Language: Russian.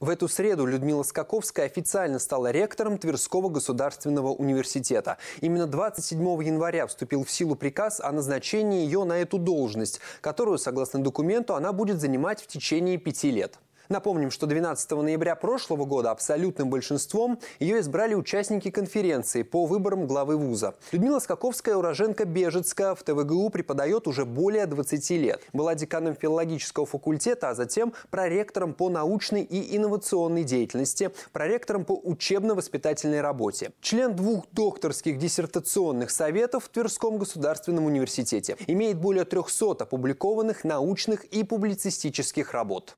В эту среду Людмила Скаковская официально стала ректором Тверского государственного университета. Именно 27 января вступил в силу приказ о назначении ее на эту должность, которую, согласно документу, она будет занимать в течение пяти лет. Напомним, что 12 ноября прошлого года абсолютным большинством ее избрали участники конференции по выборам главы вуза. Людмила Скаковская, уроженка Бежецка, в ТВГУ преподает уже более 20 лет. Была деканом филологического факультета, а затем проректором по научной и инновационной деятельности, проректором по учебно-воспитательной работе. Член двух докторских диссертационных советов в Тверском государственном университете. Имеет более 300 опубликованных научных и публицистических работ.